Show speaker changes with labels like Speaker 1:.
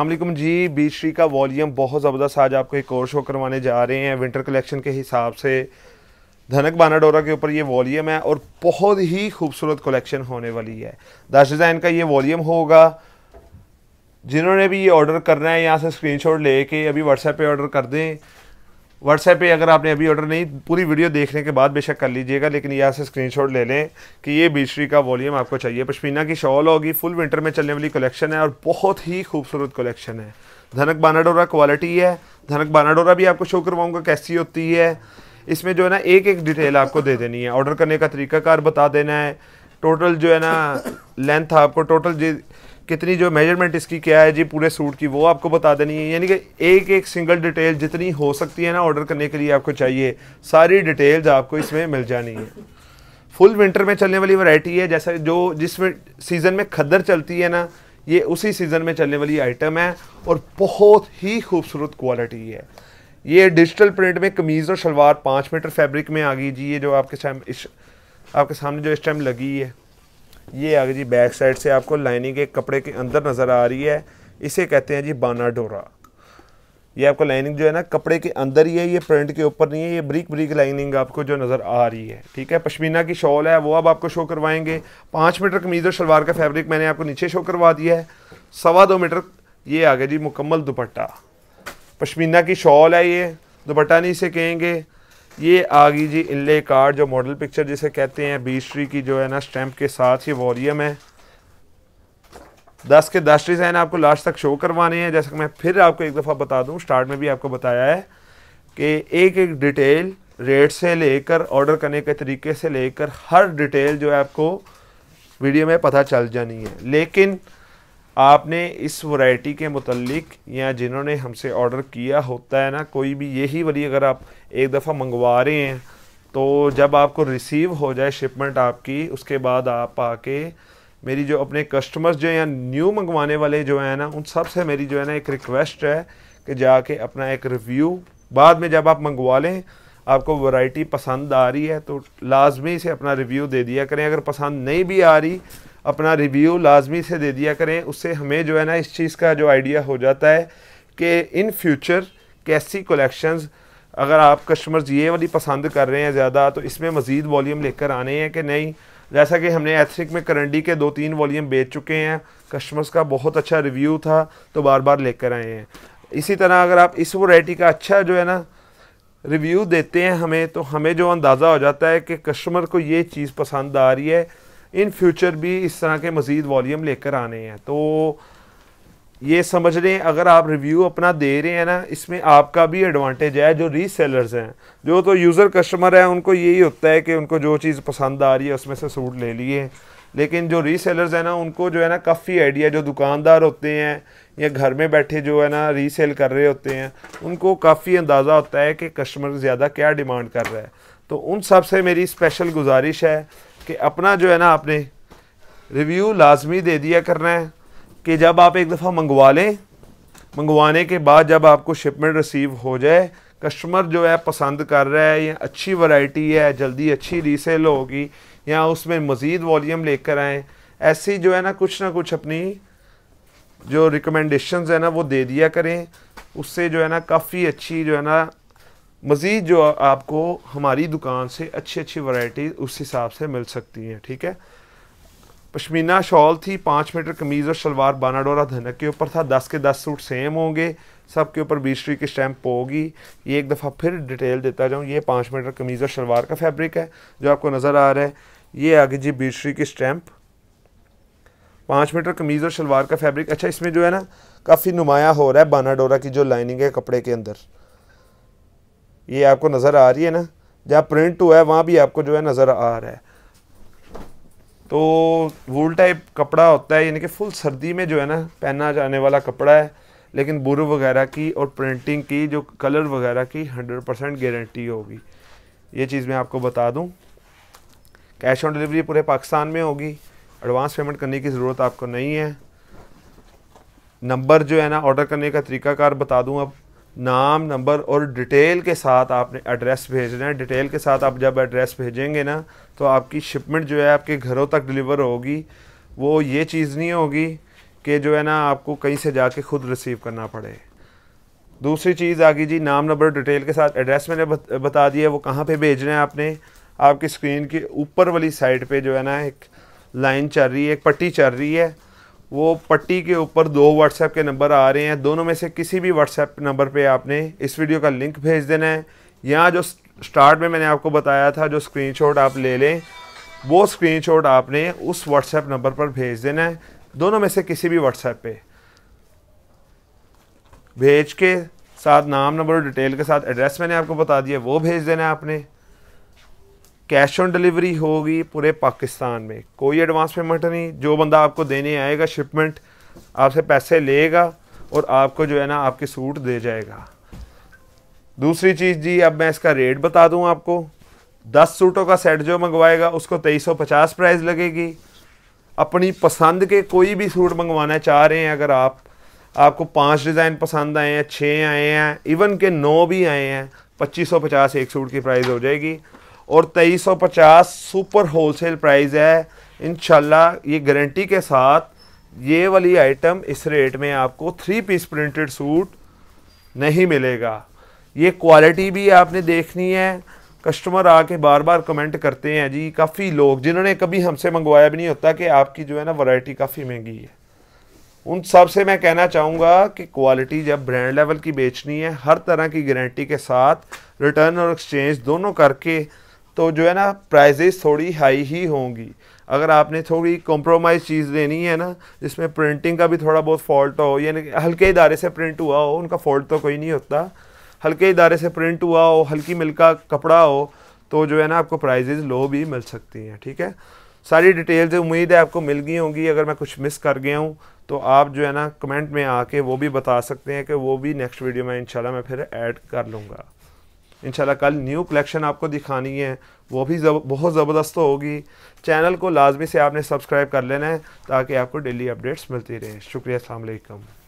Speaker 1: अल्लाम जी बीचरी का वॉल्यूम बहुत ज़बरदस्त आज आपको एक और शो करवाने जा रहे हैं विंटर कलेक्शन के हिसाब से धनक बानाडोरा के ऊपर ये वॉल्यूम है और बहुत ही खूबसूरत कलेक्शन होने वाली है दस डिज़ाइन का ये वॉल्यूम होगा जिन्होंने भी ये ऑर्डर करना है यहाँ से स्क्रीनशॉट लेके अभी व्हाट्सएप पे ऑर्डर कर दें व्हाट्सएप पे अगर आपने अभी ऑर्डर नहीं पूरी वीडियो देखने के बाद बेशक कर लीजिएगा लेकिन यहाँ से स्क्रीनशॉट ले लें कि ये बीचरी का वॉल्यूम आपको चाहिए पशमीना की शॉल होगी फुल विंटर में चलने वाली कलेक्शन है और बहुत ही खूबसूरत कलेक्शन है धनक बानाडोरा क्वालिटी है धनक बानाडोरा भी आपको शो करवाऊँगा कैसी होती है इसमें जो है ना एक एक डिटेल आपको दे देनी है ऑर्डर करने का तरीकाकार बता देना है टोटल जो है ना लेंथ आपको टोटल कितनी जो मेजरमेंट इसकी क्या है जी पूरे सूट की वो आपको बता देनी है यानी कि एक एक सिंगल डिटेल जितनी हो सकती है ना ऑर्डर करने के लिए आपको चाहिए सारी डिटेल्स आपको इसमें मिल जानी है फुल विंटर में चलने वाली वैरायटी है जैसा जो जिस सीज़न में खद्दर चलती है ना ये उसी सीज़न में चलने वाली आइटम है और बहुत ही खूबसूरत क्वालिटी है ये डिजिटल प्रिंट में कमीज़ और शलवार पाँच मीटर फैब्रिक में आ गई जी ये जो आपके सामने इस आपके सामने जो इस टाइम लगी है ये आगे जी बैक साइड से आपको लाइनिंग के कपड़े के अंदर नज़र आ रही है इसे कहते हैं जी बाना डोरा ये आपको लाइनिंग जो है ना कपड़े के अंदर ही है ये प्रिंट के ऊपर नहीं है ये ब्रिक ब्रिक लाइनिंग आपको जो नज़र आ रही है ठीक है पश्मीना की शॉल है वो अब आपको शो करवाएंगे पाँच मीटर कमीज़ और शलवार का फैब्रिक मैंने आपको नीचे शो करवा दिया है सवा दो मीटर ये आ गया जी मुकम्मल दुपट्टा पश्मीना की शॉल है ये दुपट्टा नहीं इसे कहेंगे ये आ गई जी इनले कार्ड जो मॉडल पिक्चर जिसे कहते हैं ट्री की जो है ना स्टैम्प के साथ ये वॉरियम है दस के दस डिज़ाइन आपको लास्ट तक शो करवाने हैं जैसे कि मैं फिर आपको एक दफ़ा बता दूं स्टार्ट में भी आपको बताया है कि एक एक डिटेल रेट से लेकर ऑर्डर करने के तरीके से लेकर हर डिटेल जो है आपको वीडियो में पता चल जानी है लेकिन आपने इस वैरायटी के मुतलक या जिन्होंने हमसे ऑर्डर किया होता है ना कोई भी यही वाली अगर आप एक दफ़ा मंगवा रहे हैं तो जब आपको रिसीव हो जाए शिपमेंट आपकी उसके बाद आप आके मेरी जो अपने कस्टमर्स जो या न्यू मंगवाने वाले जो है ना उन सब से मेरी जो है ना एक रिक्वेस्ट है कि जाके अपना एक रिव्यू बाद में जब आप मंगवा लें आपको वैरायटी पसंद आ रही है तो लाजमी से अपना रिव्यू दे दिया करें अगर पसंद नहीं भी आ रही अपना रिव्यू लाजमी से दे दिया करें उससे हमें जो है ना इस चीज़ का जो आइडिया हो जाता है कि इन फ्यूचर कैसी कलेक्शंस अगर आप कस्टमर्स ये वाली पसंद कर रहे हैं ज़्यादा तो इसमें मज़ीद वॉलीम लेकर आने हैं कि नहीं जैसा कि हमने एथनिक में करंडी के दो तीन वॉलीम बेच चुके हैं कस्टमर्स का बहुत अच्छा रिव्यू था तो बार बार लेकर आए हैं इसी तरह अगर आप इस वैरायटी का अच्छा जो है ना रिव्यू देते हैं हमें तो हमें जो अंदाज़ा हो जाता है कि कस्टमर को ये चीज़ पसंद आ रही है इन फ्यूचर भी इस तरह के मज़ीद वॉलीम लेकर आने हैं तो ये समझ लें अगर आप रिव्यू अपना दे रहे हैं ना इसमें आपका भी एडवांटेज है जो रीसेलर्स हैं जो तो यूज़र कस्टमर हैं उनको यही होता है कि उनको जो चीज़ पसंद आ रही है उसमें से सूट ले लिए लेकिन जो रीसेलर्स हैं ना उनको जो है ना काफ़ी आइडिया जो दुकानदार होते हैं या घर में बैठे जो है ना रीसेल कर रहे होते हैं उनको काफ़ी अंदाज़ा होता है कि कस्टमर ज़्यादा क्या डिमांड कर रहा है तो उन सब से मेरी स्पेशल गुजारिश है कि अपना जो है ना आपने रिव्यू लाजमी दे दिया करना है कि जब आप एक दफ़ा मंगवा लें मंगवाने के बाद जब आपको शिपमेंट रिसीव हो जाए कस्टमर जो है पसंद कर रहा है या अच्छी वैरायटी है जल्दी अच्छी रीसेल होगी या उसमें मज़ीद वॉलीम लेकर आएँ ऐसी जो है ना कुछ ना कुछ अपनी जो रिकमेंडेशंस है ना वो दे दिया करें उससे जो है ना काफ़ी अच्छी जो है ना मज़ीद जो आपको हमारी दुकान से अच्छी अच्छी वैरायटी उस हिसाब से मिल सकती हैं ठीक है पश्मीना शॉल थी पाँच मीटर कमीज़ और शलवार बानाडोरा धनक के ऊपर था दस के दस सूट सेम होंगे सब के ऊपर बीसरी की स्टैम्प होगी ये एक दफ़ा फिर डिटेल देता जाऊँ ये पाँच मीटर कमीज़ और शलवार का फैब्रिक है जो आपको नज़र आ रहा है ये आगे जी बीसरी की स्टैम्प पाँच मीटर कमीज़ और शलवार का फैब्रिक अच्छा इसमें जो है ना काफ़ी नुमाया हो रहा है बानाडोरा की जो लाइनिंग है कपड़े के अंदर ये आपको नज़र आ रही है ना जहाँ प्रिंट हुआ है वहाँ भी आपको जो है नज़र आ रहा है तो वूल टाइप कपड़ा होता है यानी कि फुल सर्दी में जो है ना पहना जाने वाला कपड़ा है लेकिन बुर वगैरह की और प्रिंटिंग की जो कलर वगैरह की हंड्रेड परसेंट गारंटी होगी ये चीज़ मैं आपको बता दूँ कैश ऑन डिलीवरी पूरे पाकिस्तान में होगी एडवांस पेमेंट करने की ज़रूरत आपको नहीं है नंबर जो है ना ऑर्डर करने का तरीकाकार बता दूँ अब नाम नंबर और डिटेल के साथ आपने एड्रेस भेजना है डिटेल के साथ आप जब एड्रेस भेजेंगे ना तो आपकी शिपमेंट जो है आपके घरों तक डिलीवर होगी वो ये चीज़ नहीं होगी कि जो है ना आपको कहीं से जाके खुद रिसीव करना पड़े दूसरी चीज़ आ गई जी नाम नंबर डिटेल के साथ एड्रेस मैंने बता दिया वो कहाँ पे भेजना है आपने आपकी स्क्रीन के ऊपर वाली साइड पे जो है ना एक लाइन चल रही है एक पट्टी चल रही है वो पट्टी के ऊपर दो व्हाट्सएप के नंबर आ रहे हैं दोनों में से किसी भी व्हाट्सएप नंबर पे आपने इस वीडियो का लिंक भेज देना है यहाँ जो स्टार्ट में मैंने आपको बताया था जो स्क्रीनशॉट आप ले लें वो स्क्रीनशॉट आपने उस व्हाट्सएप नंबर पर भेज देना है दोनों में से किसी भी व्हाट्सएप पे भेज के साथ नाम नंबर और डिटेल के साथ एड्रेस मैंने आपको बता दिया वो भेज देना है आपने कैश ऑन डिलीवरी होगी पूरे पाकिस्तान में कोई एडवांस पेमेंट नहीं जो बंदा आपको देने आएगा शिपमेंट आपसे पैसे लेगा और आपको जो है ना आपके सूट दे जाएगा दूसरी चीज़ जी अब मैं इसका रेट बता दूं आपको दस सूटों का सेट जो मंगवाएगा उसको तेईस सौ पचास प्राइस लगेगी अपनी पसंद के कोई भी सूट मंगवाना चाह रहे हैं अगर आप आपको पांच डिज़ाइन पसंद आए हैं छः आए हैं इवन के नौ भी आए हैं पच्चीस सौ पचास एक सूट की प्राइस हो जाएगी और तेईस सौ पचास सुपर होलसेल प्राइस है इन ये गारंटी के साथ ये वाली आइटम इस रेट में आपको थ्री पीस प्रिंटेड सूट नहीं मिलेगा ये क्वालिटी भी आपने देखनी है कस्टमर आके बार बार कमेंट करते हैं जी काफ़ी लोग जिन्होंने कभी हमसे मंगवाया भी नहीं होता कि आपकी जो है ना वैरायटी काफ़ी महंगी है उन सब से मैं कहना चाहूँगा कि क्वालिटी जब ब्रांड लेवल की बेचनी है हर तरह की गारंटी के साथ रिटर्न और एक्सचेंज दोनों करके तो जो है ना प्राइजेस थोड़ी हाई ही होंगी अगर आपने थोड़ी कॉम्प्रोमाइज़ चीज़ देनी है ना जिसमें प्रिंटिंग का भी थोड़ा बहुत फॉल्ट हो यानी हल्के इदारे से प्रिंट हुआ हो उनका फॉल्ट तो कोई नहीं होता हल्के इदारे से प्रिंट हुआ हो हल्की मिल का कपड़ा हो तो जो है ना आपको प्राइजेज लो भी मिल सकती हैं ठीक है सारी डिटेल्स उम्मीद है आपको मिल गई होंगी अगर मैं कुछ मिस कर गया हूँ तो आप जो है ना कमेंट में आके वो भी बता सकते हैं कि वो भी नेक्स्ट वीडियो में इंशाल्लाह मैं फिर ऐड कर लूँगा इनशाला कल न्यू कलेक्शन आपको दिखानी है वो भी जब, बहुत ज़बरदस्त तो होगी चैनल को लाजमी से आपने सब्सक्राइब कर लेना है ताकि आपको डेली अपडेट्स मिलती रहे शुक्रिया अलैक्म